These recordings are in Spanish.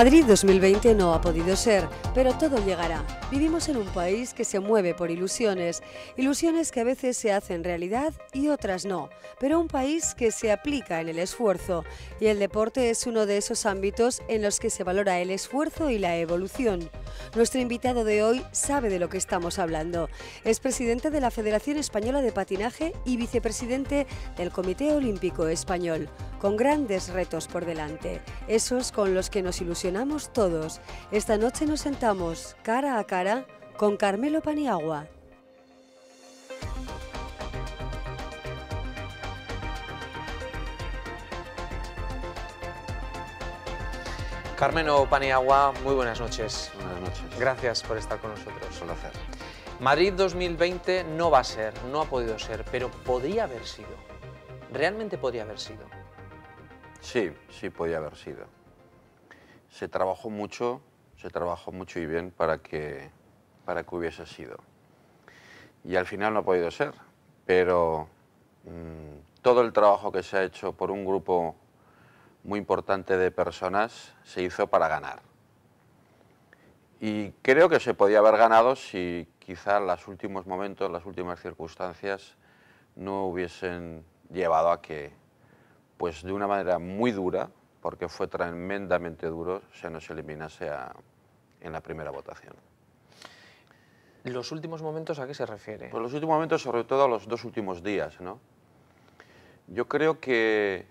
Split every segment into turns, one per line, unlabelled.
Madrid 2020 no ha podido ser pero todo llegará. Vivimos en un país que se mueve por ilusiones, ilusiones que a veces se hacen realidad y otras no, pero un país que se aplica en el esfuerzo y el deporte es uno de esos ámbitos en los que se valora el esfuerzo y la evolución. Nuestro invitado de hoy sabe de lo que estamos hablando. Es presidente de la Federación Española de Patinaje y vicepresidente del Comité Olímpico Español, con grandes retos por delante, esos con los que nos ilusionamos todos. Esta noche nos sentamos estamos cara a cara con Carmelo Paniagua.
Carmelo Paniagua, muy buenas noches. Buenas noches. Gracias por estar con nosotros. Un placer. Madrid 2020 no va a ser, no ha podido ser, pero podría haber sido. Realmente podría haber sido.
Sí, sí, podía haber sido. Se trabajó mucho se trabajó mucho y bien para que, para que hubiese sido. Y al final no ha podido ser, pero mm, todo el trabajo que se ha hecho por un grupo muy importante de personas se hizo para ganar. Y creo que se podía haber ganado si quizá los últimos momentos, las últimas circunstancias no hubiesen llevado a que, pues de una manera muy dura, porque fue tremendamente duro, se nos eliminase en la primera votación.
¿Los últimos momentos a qué se refiere? Pues
los últimos momentos, sobre todo a los dos últimos días, ¿no? Yo creo que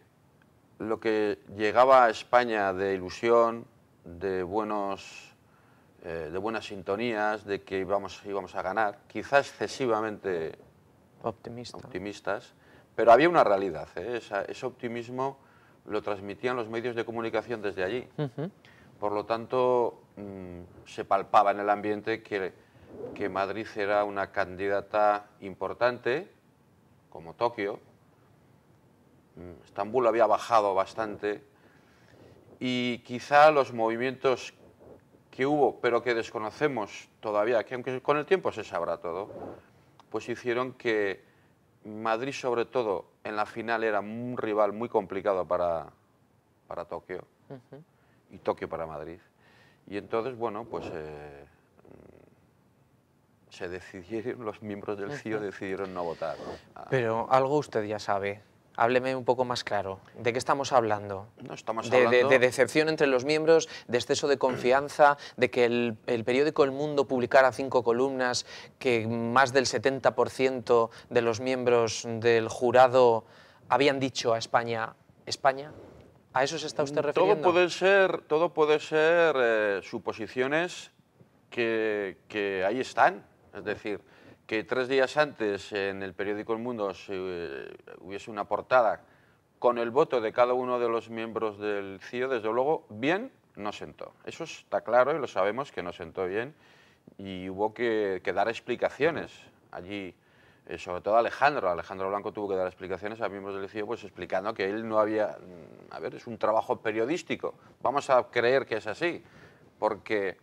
lo que llegaba a España de ilusión, de, buenos, eh, de buenas sintonías, de que íbamos, íbamos a ganar, quizá excesivamente
optimistas,
optimistas, pero había una realidad, ¿eh? ese optimismo lo transmitían los medios de comunicación desde allí. Por lo tanto, mm, se palpaba en el ambiente que, que Madrid era una candidata importante, como Tokio. Mm, Estambul había bajado bastante y quizá los movimientos que hubo, pero que desconocemos todavía, que aunque con el tiempo se sabrá todo, pues hicieron que Madrid, sobre todo, en la final era un rival muy complicado para, para Tokio y Tokio para Madrid. Y entonces, bueno, pues eh, se decidieron, los miembros del CIO decidieron no votar.
Pero algo usted ya sabe hábleme un poco más claro. ¿De qué estamos hablando? No estamos de, hablando... De, decepción entre los miembros, de exceso de confianza, de que el, periódico El Mundo publicara cinco columnas, que más del 70% de los miembros del jurado habían dicho a España, España, ¿a eso se está usted refiriendo? Todo puede
ser, todo puede ser eh, suposiciones que, que ahí están, es decir que tres días antes en el periódico El Mundo eh, hubiese una portada con el voto de cada uno de los miembros del CIO, desde luego, bien no sentó. Eso está claro y lo sabemos que no sentó bien y hubo que, dar explicaciones allí, eh, sobre todo Alejandro. Alejandro Blanco tuvo que dar explicaciones a miembros del CIO pues, explicando que él no había... Mm, a ver, es un trabajo periodístico, vamos a creer que es así, porque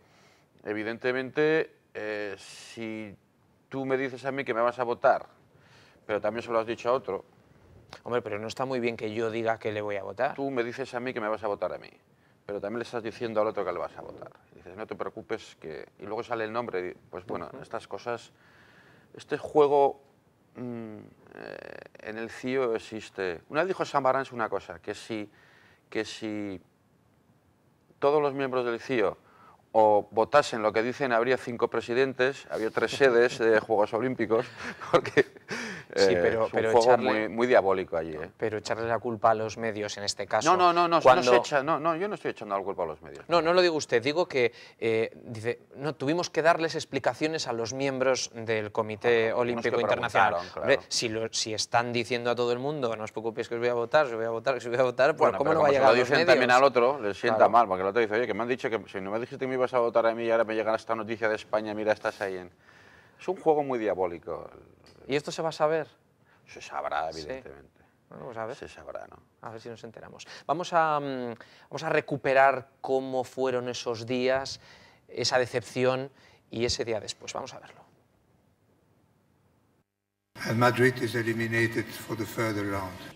evidentemente eh, si tú me dices a mí que me vas a votar, pero también se lo has dicho a otro. Hombre, pero no está muy bien que yo diga que le voy a votar. Tú me dices a mí que me vas a votar a mí, pero también le estás diciendo al otro que le vas a votar. Y dices, no te preocupes, que... Y luego sale el nombre. Y, pues bueno, estas cosas, este juego mm, eh, en el CIO e existe. Una vez dijo es una cosa, que si, que si todos los miembros del CIO e o votasen lo que dicen, habría cinco presidentes, había tres sedes de Juegos Olímpicos, porque eh, pero, es un juego muy,
diabólico allí. ¿eh? Pero echarle la culpa a los medios en este caso. No, no, no, no,
no, no, yo no estoy echando la culpa a los medios.
No, no, lo digo usted, digo que eh, dice, no, tuvimos que darles explicaciones a los miembros del Comité ah, Olímpico Internacional. si, si están diciendo a todo el mundo, no os preocupéis que os voy a votar, os voy a votar, os voy a votar, pues, bueno, ¿cómo no va a llegar a los dicen también al otro, le sienta mal,
porque el otro dice, oye, que me han dicho que si no me dijiste que me ibas a votar a mí y ahora me llega esta noticia de España, mira, estás ahí en... Es un juego muy diabólico. ¿Y esto se va a saber? Se sabrá, evidentemente.
Sí. Bueno, pues a ver. Se sabrá, ¿no? A ver si nos enteramos. Vamos a, mm, vamos a recuperar cómo fueron esos días, esa decepción y ese día después. Vamos a verlo. Madrid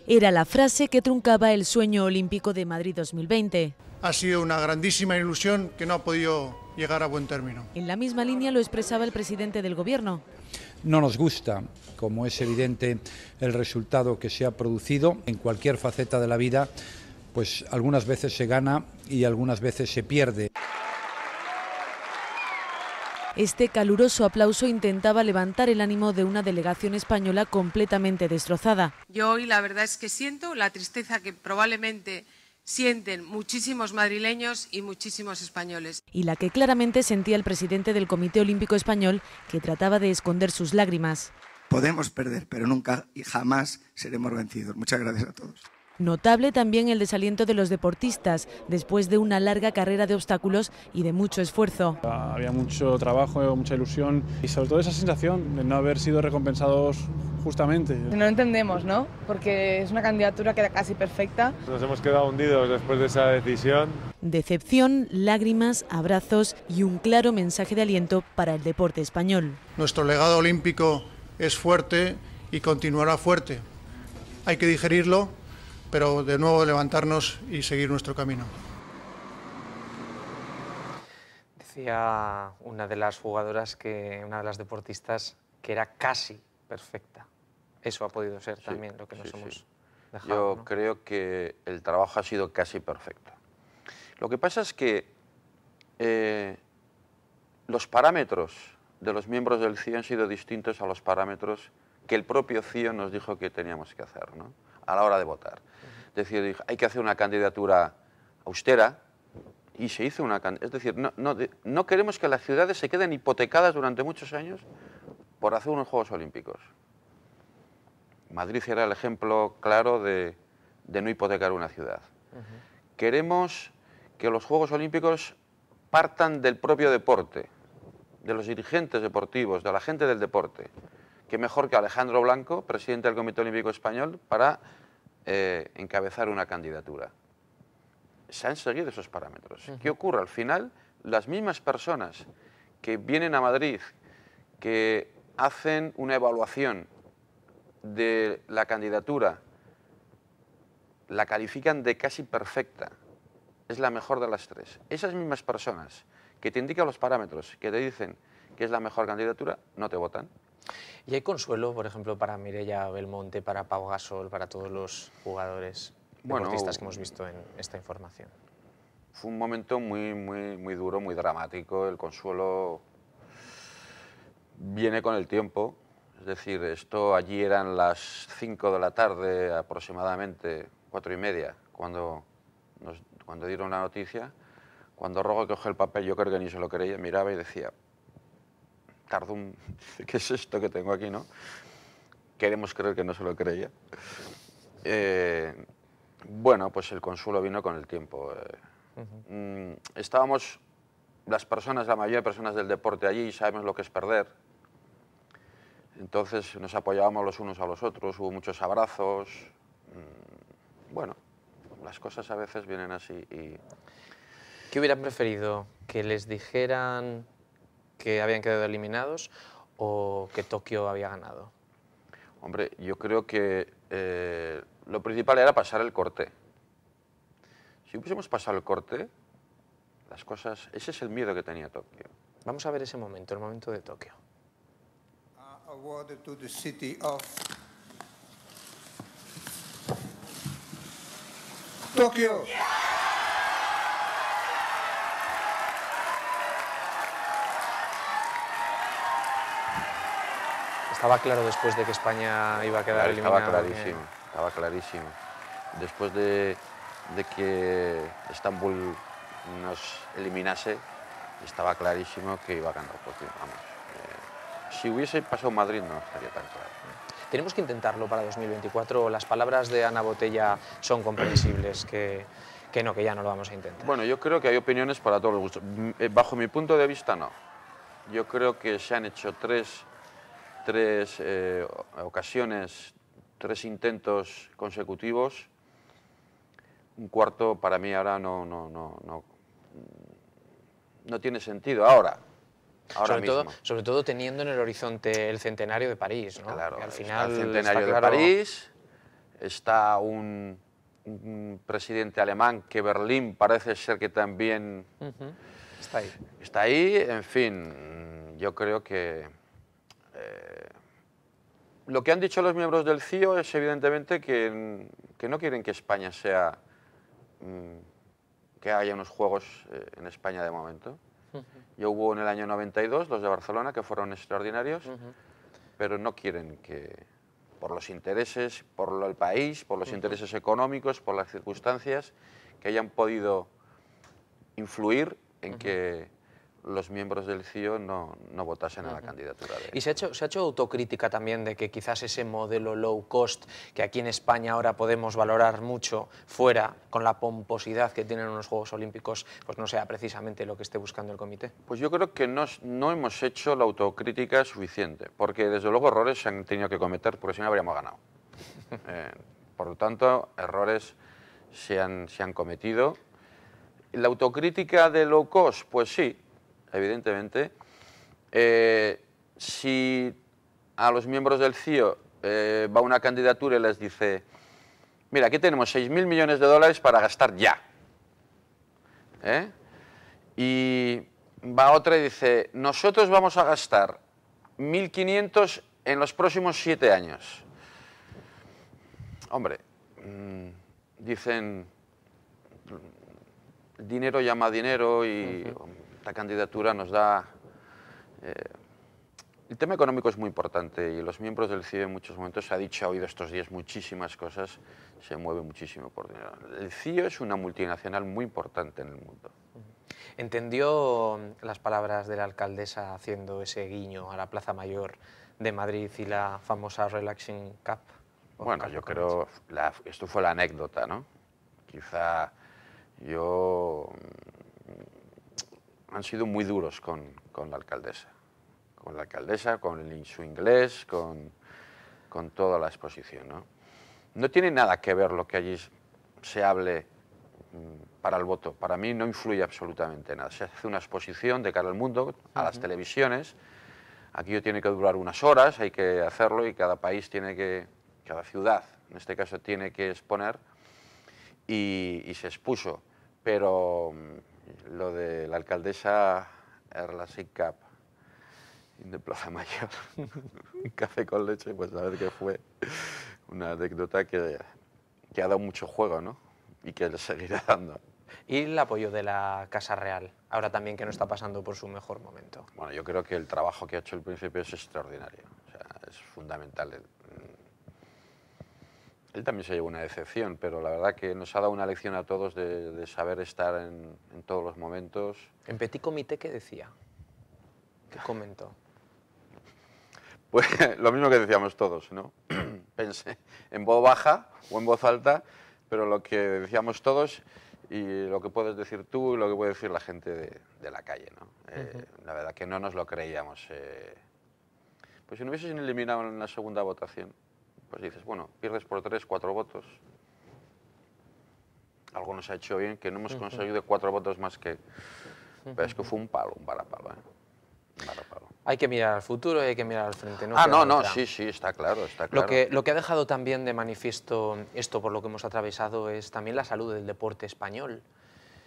Era la frase que truncaba el sueño olímpico de Madrid 2020.
Ha sido una grandísima ilusión que no ha podido llegar a buen término.
En la misma línea lo expresaba el presidente del gobierno.
No nos gusta, como es evidente, el resultado que se ha producido en cualquier faceta de la vida, pues algunas veces se gana y algunas veces se pierde. Este caluroso
aplauso intentaba levantar el ánimo de una delegación española completamente destrozada. Yo hoy la verdad es que siento la tristeza que probablemente sienten muchísimos madrileños y muchísimos españoles. Y la que claramente sentía el presidente del Comité Olímpico Español, que trataba de esconder sus lágrimas. Podemos perder, pero nunca y jamás seremos
vencidos. Muchas gracias a todos.
Notable también el desaliento de los deportistas, después de una larga carrera de obstáculos y de mucho esfuerzo.
Había mucho trabajo, mucha ilusión
y sobre todo esa sensación de no haber sido recompensados justamente. No
entendemos, ¿no? Porque es una candidatura que era casi perfecta.
Nos hemos quedado hundidos después de esa decisión.
Decepción, lágrimas, abrazos y un claro mensaje de aliento para el deporte español.
Nuestro legado olímpico es fuerte y continuará fuerte. Hay que digerirlo pero de nuevo levantarnos y seguir nuestro camino. Decía una de las jugadoras, que, una de las deportistas, que era casi perfecta. Eso ha podido ser también lo que nos hemos dejado.
Yo creo que el trabajo ha sido casi perfecto. Lo que pasa es que eh, los parámetros de los miembros del CIO e han sido distintos a los parámetros que el propio CIO e nos dijo que teníamos que hacer. ¿no? a la hora de votar. Es decir, hay que hacer una candidatura austera y se hizo una candidatura. Es decir, no, queremos que las ciudades se queden hipotecadas durante muchos años por hacer unos Juegos Olímpicos. Madrid era el ejemplo claro de, no hipotecar una ciudad. Queremos que los Juegos Olímpicos partan del propio deporte, de los dirigentes deportivos, de la gente del deporte que mejor que Alejandro Blanco, presidente del Comité Olímpico Español, para eh, encabezar una candidatura. Se han seguido esos parámetros. ¿Qué ocurre? Al final, las mismas personas que vienen a Madrid, que hacen una evaluación de la candidatura, la califican de casi perfecta, es la mejor de las tres. Esas mismas personas que te indican los parámetros, que te dicen que es la mejor candidatura, no te votan.
¿Y hay consuelo, por ejemplo, para Mireia Belmonte, para Pau Gasol, para todos los jugadores deportistas que hemos visto en esta información? Fue
un momento muy, muy, muy duro, muy dramático. El consuelo viene con el tiempo. Es decir, esto allí eran las 5 de la tarde aproximadamente, 4 y media, cuando, cuando dieron la noticia. Cuando Rogo coge el papel, yo creo que ni se lo creía, miraba y decía, un... ¿Qué es esto que tengo aquí, no? Queremos creer que no se lo creía. Eh, bueno, pues el consuelo vino con el tiempo. Eh. Mm, estábamos las personas, la mayoría de personas del deporte allí, y sabemos lo que es perder. Entonces nos apoyábamos los unos a los otros, hubo muchos abrazos.
Mm, bueno, las cosas a veces vienen así y... ¿Qué hubieran preferido? ¿Que les dijeran que habían quedado eliminados o que Tokio había ganado?
Hombre, yo creo que eh, lo principal era pasar el corte. Si hubiésemos pasado el corte, las cosas... Ese es el miedo que tenía Tokio.
Vamos a ver ese momento, el momento de Tokio. Uh, Tokyo. Estaba claro después de que España iba a quedar eliminada. Estaba clarísimo,
estaba clarísimo. Después de, de, que Estambul nos eliminase, estaba clarísimo que iba a ganar. vamos, eh, si hubiese pasado Madrid no estaría tan claro.
Tenemos que intentarlo para 2024. Las palabras de Ana Botella son comprensibles, que, que no, que ya no lo vamos a intentar. Bueno, yo
creo que hay opiniones para todos los gustos. Mm, eh, bajo mi punto de vista, no. Yo creo que se han hecho tres tres eh, ocasiones, tres intentos consecutivos. Un cuarto para mí ahora no, no, no, no,
no tiene sentido. Ahora, sobre, Todo, sobre todo teniendo en el horizonte el centenario de París, ¿no? al final el centenario de París,
está un, presidente alemán que Berlín parece ser que también... Está ahí. Está ahí, en fin, yo creo que eh, lo que han dicho los miembros del CIO e es evidentemente que, no quieren que España sea, mm, que haya unos juegos eh, en España de momento. Yo hubo en el año 92 los de Barcelona que fueron extraordinarios, pero no quieren que, por los intereses, por el país, por los intereses económicos, por las circunstancias, que hayan podido influir en que los miembros del CIO e no, votasen a la candidatura.
De... ¿Y se ha, hecho, se ha hecho autocrítica también de que quizás ese modelo low cost que aquí en España ahora podemos valorar mucho fuera, con la pomposidad que tienen unos Juegos Olímpicos, pues no sea precisamente lo que esté buscando el comité?
Pues yo creo que no, hemos hecho la autocrítica suficiente, porque desde luego errores se han tenido que cometer porque si no habríamos ganado. Eh, por lo tanto, errores se han, se han cometido. ¿La autocrítica de low cost? Pues sí, evidentemente. Eh, si a los miembros del CIO eh, va una candidatura y les dice, mira, aquí tenemos 6.000 millones de dólares para gastar ya. ¿eh? Y va otra y dice, nosotros vamos a gastar 1.500 en los próximos siete años. Hombre, mm, dicen, dinero llama dinero y esta candidatura nos da... Eh, el tema económico es muy importante y los miembros del CIE en muchos momentos, se ha dicho, ha oído estos días muchísimas cosas, se mueve muchísimo por dinero. El CIE es una multinacional muy importante en el mundo.
¿Entendió las palabras de la alcaldesa haciendo ese guiño a la Plaza Mayor de Madrid y la famosa Relaxing Cup? Bueno, yo creo,
esto fue la anécdota, ¿no? Quizá yo han sido muy duros con, con la alcaldesa, con la alcaldesa, con el, su inglés, con, con toda la exposición. ¿no? no tiene nada que ver lo que allí se hable mm, para el voto. Para mí no influye absolutamente nada. Se hace una exposición de cara al mundo, a las televisiones. Aquello tiene que durar unas horas, hay que hacerlo y cada país tiene que, cada ciudad en este caso tiene que exponer y, y se expuso. Pero mm, lo de la alcaldesa Erla Cap de Plaza Mayor, café con leche, pues a ver qué fue una anécdota que, que ha dado mucho juego, ¿no? Y que le seguirá dando.
¿Y el apoyo de la Casa Real, ahora también que no está pasando por su mejor momento?
Bueno, yo creo que el trabajo que ha hecho el príncipe es extraordinario, o sea, es fundamental él también se llevó una decepción, pero la verdad que nos ha dado una lección a todos de, saber estar en, todos los momentos.
¿En Petit Comité qué decía? ¿Qué comentó?
Pues lo mismo que decíamos todos, ¿no? Pensé en voz baja o en voz alta, pero lo que decíamos todos y lo que puedes decir tú y lo que puede decir la gente de, la calle, ¿no? Eh, la verdad que no nos lo creíamos. Eh. Pues si no hubiesen eliminado en la segunda votación, pues dices, bueno, pierdes por tres, cuatro votos. Algo nos ha hecho bien, que no hemos conseguido cuatro votos más que... Pero es que fue un palo, un palapalo. ¿eh?
Hay que mirar al futuro y hay que mirar al frente. ¿no? Ah, no, no, sí,
sí, está claro, está claro. Lo que,
lo que ha dejado también de manifiesto esto por lo que hemos atravesado es también la salud del deporte español.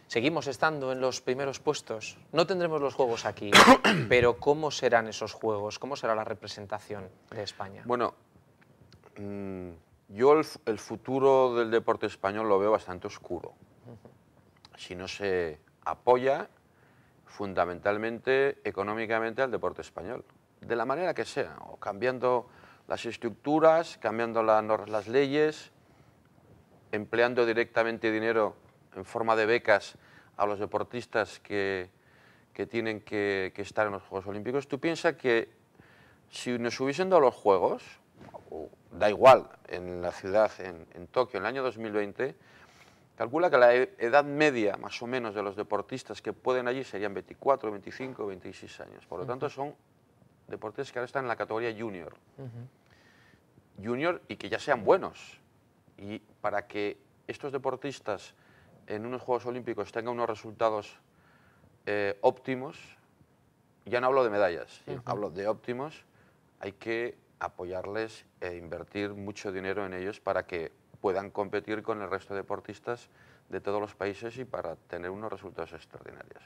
Seguimos estando en los primeros puestos. No tendremos los Juegos aquí, pero ¿cómo serán esos Juegos? ¿Cómo será la representación de España? Bueno,
Mm, yo el, futuro del deporte español lo veo bastante oscuro. Si no se apoya fundamentalmente económicamente al deporte español, de la manera que sea, o cambiando las estructuras, cambiando las leyes, empleando directamente dinero en forma de becas a los deportistas que, tienen que, que, estar en los Juegos Olímpicos. ¿Tú piensas que si nos hubiesen dado los Juegos, o da igual, en la ciudad, en, Tokio, en el año 2020, calcula que la e, edad media, más o menos, de los deportistas que pueden allí serían 24, 25, 26 años. Por lo tanto, son deportistas que ahora están en la categoría junior. Junior y que ya sean buenos. Y para que estos deportistas en unos Juegos Olímpicos tengan unos resultados eh, óptimos, ya no hablo de medallas, hablo de óptimos, hay que apoyarles e invertir mucho dinero en ellos para que puedan competir con el resto de deportistas de todos los países y para tener unos resultados extraordinarios.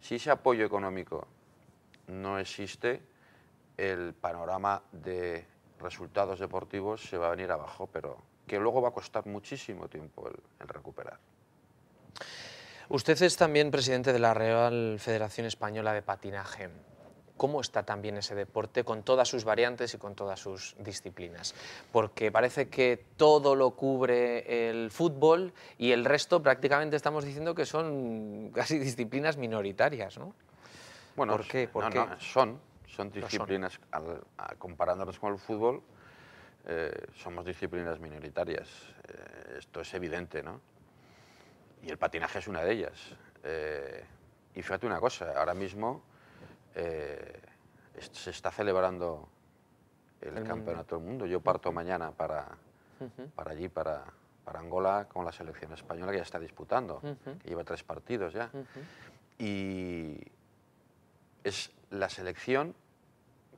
Si ese apoyo económico no existe, el panorama de resultados deportivos se va a venir abajo, pero que luego va a costar muchísimo tiempo el, recuperar.
Usted es también presidente de la Real Federación Española de Patinaje cómo está también ese deporte con todas sus variantes y con todas sus disciplinas. Porque parece que todo lo cubre el fútbol y el resto prácticamente estamos diciendo que son casi disciplinas minoritarias, ¿no? Bueno, ¿Por qué? son,
son disciplinas, comparándonos con el fútbol, eh, somos disciplinas minoritarias. Eh, esto es evidente, ¿no? Y el patinaje es una de ellas. Eh, y fíjate una cosa, ahora mismo eh, se está celebrando el, campeonato del mundo. Yo parto mañana para, para allí, para, para, Angola, con la selección española que ya está disputando, que lleva tres partidos ya. Y es la selección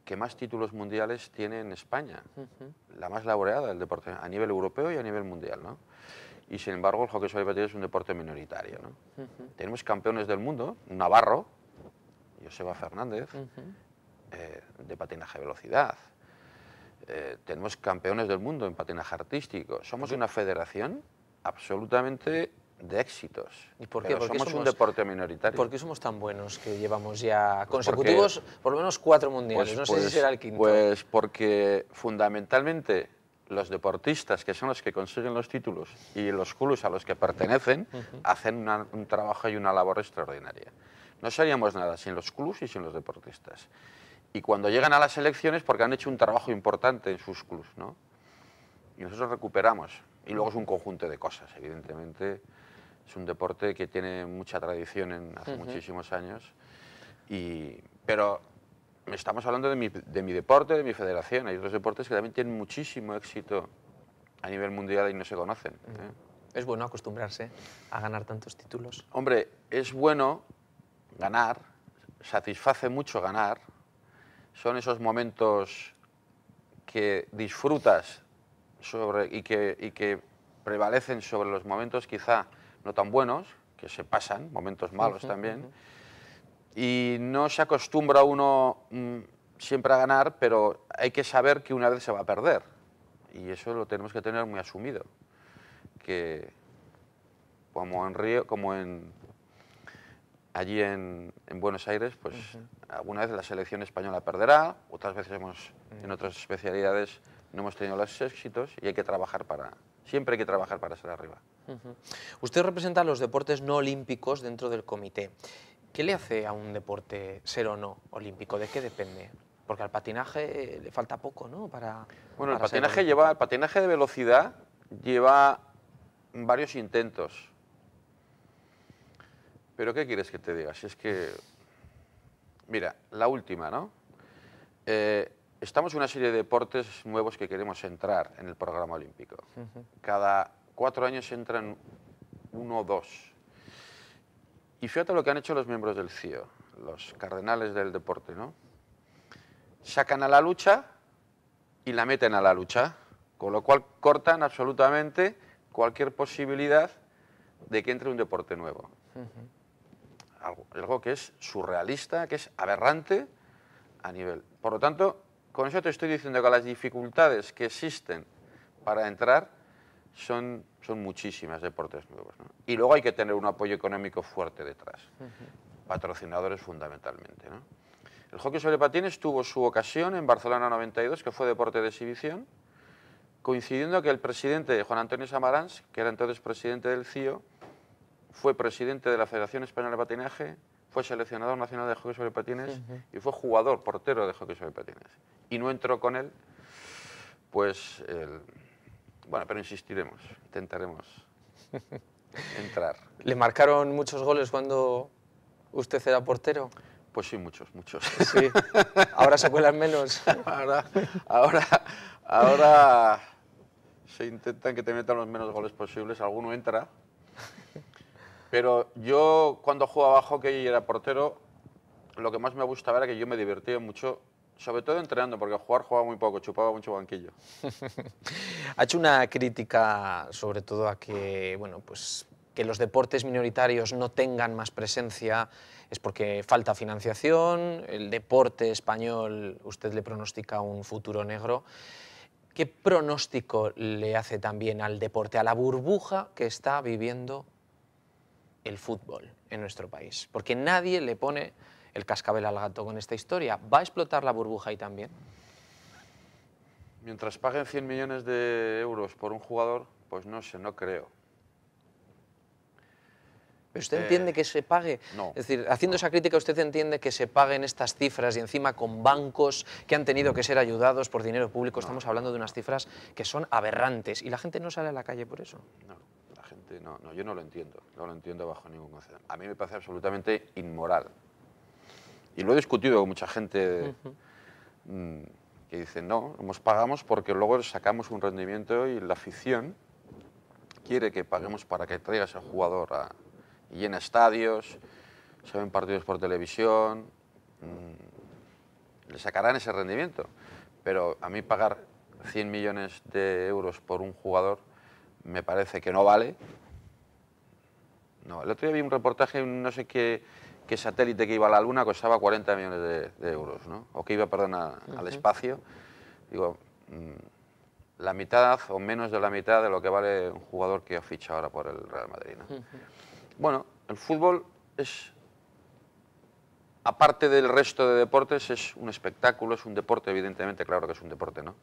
que más títulos mundiales tiene en España, la más laureada del deporte a nivel europeo y a nivel mundial. Y sin embargo, el hockey sobre es un deporte minoritario. Tenemos campeones del mundo, navarro, Joseba Fernández, eh, de patinaje de velocidad. Eh, tenemos campeones del mundo en patinaje artístico. Somos una federación absolutamente de éxitos. ¿Y por qué? Porque somos, un deporte
minoritario. ¿Por qué somos tan buenos que llevamos ya pues consecutivos por lo menos cuatro mundiales? Pues, no sé si pues será el
quinto. Pues porque fundamentalmente los deportistas, que son los que consiguen los títulos, y los culos a los que pertenecen, hacen un trabajo y una labor extraordinaria. No seríamos nada sin los clubs y sin los deportistas. Y cuando llegan a las elecciones, porque han hecho un trabajo importante en sus clubs, ¿no? Y nosotros recuperamos. Y luego es un conjunto de cosas, evidentemente. Es un deporte que tiene mucha tradición en hace muchísimos años. Y, pero estamos hablando de mi, deporte, de mi federación. Hay otros deportes que también tienen muchísimo éxito a nivel mundial y no se conocen.
¿eh? ¿Es bueno acostumbrarse a ganar tantos títulos?
Hombre, es bueno ganar, satisface mucho ganar, son esos momentos que disfrutas sobre, y, que, prevalecen sobre los momentos quizá no tan buenos, que se pasan, momentos malos también, y no se acostumbra uno mm, siempre a ganar, pero hay que saber que una vez se va a perder, y eso lo tenemos que tener muy asumido, que como en, Río, como en allí en, Buenos Aires, pues alguna vez la selección española perderá, otras veces hemos, en otras especialidades no hemos tenido los éxitos y hay que trabajar para, siempre
hay que trabajar para estar arriba. Usted representa los deportes no olímpicos dentro del comité. ¿Qué le hace a un deporte ser o no olímpico? ¿De qué depende? Porque al patinaje le falta poco, ¿no? Para, bueno, el patinaje
lleva, el patinaje de velocidad lleva varios intentos pero ¿qué quieres que te diga? Si es que... Mira, la última, ¿no? Eh, estamos en una serie de deportes nuevos que queremos entrar en el programa olímpico. Cada cuatro años entran uno o dos. Y fíjate lo que han hecho los miembros del CIO, los cardenales del deporte, ¿no? Sacan a la lucha y la meten a la lucha, con lo cual cortan absolutamente cualquier posibilidad de que entre un deporte nuevo algo, que es surrealista, que es aberrante a nivel. Por lo tanto, con eso te estoy diciendo que las dificultades que existen para entrar son, son muchísimas deportes nuevos. Y luego hay que tener un apoyo económico fuerte detrás, patrocinadores fundamentalmente. El hockey sobre patines tuvo su ocasión en Barcelona 92, que fue deporte de exhibición, coincidiendo que el presidente Juan Antonio Samarans, que era entonces presidente del CIO, fue presidente de la Federación Española de Patinaje, fue seleccionador nacional de hockey sobre patines y fue jugador, portero de hockey sobre patines. Y no entró con él, pues, bueno, pero insistiremos, intentaremos
entrar. ¿Le marcaron muchos goles cuando usted era portero? Pues sí, muchos, muchos. Ahora se cuelan menos. Ahora, ahora, ahora se intentan que te metan
los menos goles posibles. Alguno entra, pero yo cuando jugaba hockey y era portero, lo que más me gustaba era que yo me divertía mucho, sobre todo entrenando, porque jugar jugaba muy poco, chupaba mucho banquillo.
ha hecho una crítica sobre todo a que, pues que los deportes minoritarios no tengan más presencia es porque falta financiación, el deporte español, usted le pronostica un futuro negro. ¿Qué pronóstico le hace también al deporte, a la burbuja que está viviendo el fútbol en nuestro país, porque nadie le pone el cascabel al gato con esta historia. ¿Va a explotar la burbuja ahí también?
Mientras paguen 100 millones de euros por un jugador, pues
no sé, no creo. usted eh, entiende que se pague? No. Es decir, haciendo esa crítica, ¿usted entiende que se paguen estas cifras y encima con bancos que han tenido que ser ayudados por dinero público? Estamos hablando de unas cifras que son aberrantes y la gente no sale a la calle
por eso. No no, no, yo no lo entiendo, no lo entiendo bajo ningún concepto. A mí me parece absolutamente inmoral. Y lo he discutido con mucha gente mm, que dice, no, nos pagamos porque luego sacamos un rendimiento y la afición quiere que paguemos para que traigas al jugador a, y en estadios, se ven partidos por televisión, mm, le sacarán ese rendimiento. Pero a mí pagar 100 millones de euros por un jugador me parece que no vale. No, el otro día vi un reportaje, no sé qué, satélite que iba a la Luna costaba 40 millones de, euros, ¿no? O que iba, perdón, al espacio. Digo, mm, la mitad o menos de la mitad de lo que vale un jugador que ha fichado ahora por el Real Madrid. Bueno, el fútbol es, aparte del resto de deportes, es un espectáculo, es un deporte, evidentemente, claro que es un deporte, ¿no?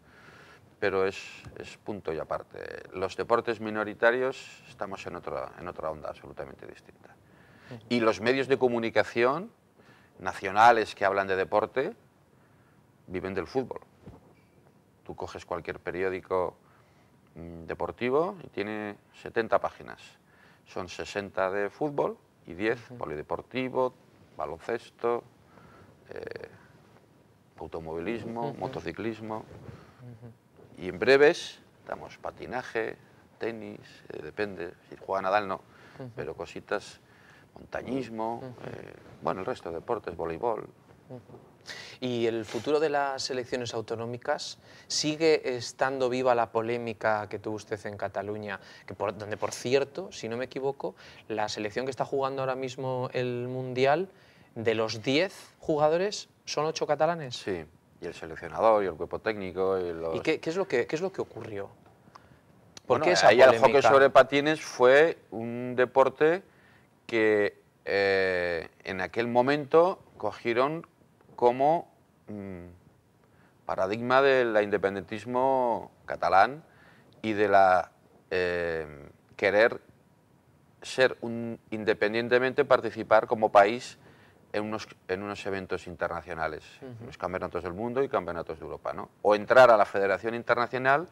pero es, es, punto y aparte. Los deportes minoritarios estamos en otra, en otra onda absolutamente distinta. Y los medios de comunicación nacionales que hablan de deporte viven del fútbol. Tú coges cualquier periódico mm, deportivo y tiene 70 páginas. Son 60 de fútbol y 10 polideportivo, baloncesto, eh, automovilismo, motociclismo. Y en breves damos patinaje, tenis, eh, depende, si juega Nadal no, pero cositas, montañismo, eh,
bueno, el resto, de deportes, voleibol. ¿Y el futuro de las elecciones autonómicas? ¿Sigue estando viva la polémica que tuvo usted en Cataluña, que por, donde, por cierto, si no me equivoco, la selección que está jugando ahora mismo el Mundial, de los 10 jugadores, son 8 catalanes? Sí, y el seleccionador y el cuerpo técnico. ¿Y, qué, es lo que, es lo que ocurrió? ¿Por ahí el hockey sobre
patines fue un deporte que eh, en aquel momento cogieron como mm, paradigma del independentismo catalán y de la eh, querer ser un, independientemente participar como país en unos, eventos internacionales, en los campeonatos del mundo y campeonatos de Europa, ¿no? O entrar a la Federación Internacional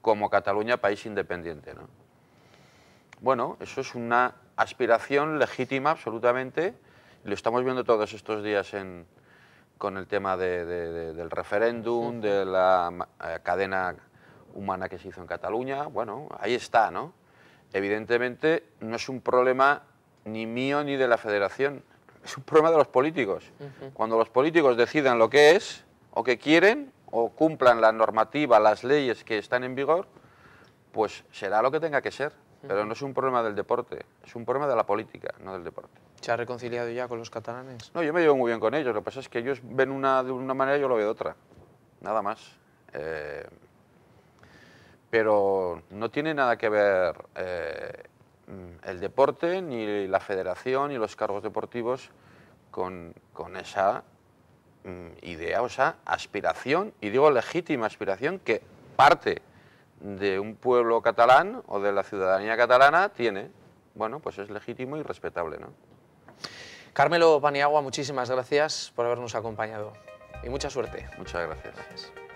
como Cataluña país independiente, Bueno, eso es una aspiración legítima absolutamente, lo estamos viendo todos estos días con el tema del referéndum, de la eh, cadena humana que se hizo en Cataluña, bueno, ahí está, ¿no? Evidentemente no es un problema ni mío ni de la federación, es un problema de los políticos. Cuando los políticos decidan lo que es o que quieren o cumplan la normativa, las leyes que están en vigor, pues será lo que tenga que ser. Pero no es un problema del deporte, es un problema de la política, no del deporte.
¿Se ha reconciliado ya con los catalanes?
No, yo me llevo muy bien con ellos. Lo que pasa es que ellos ven una de una manera y yo lo veo de otra. Nada más. Eh, pero no tiene nada que ver eh, el deporte, ni la federación, ni los cargos deportivos con, esa mm, idea, o sea, aspiración, y digo legítima aspiración, que parte de un pueblo catalán o de la ciudadanía catalana tiene. Bueno, pues es legítimo y respetable,
Carmelo Paniagua, muchísimas gracias por habernos acompañado y mucha suerte. Muchas gracias.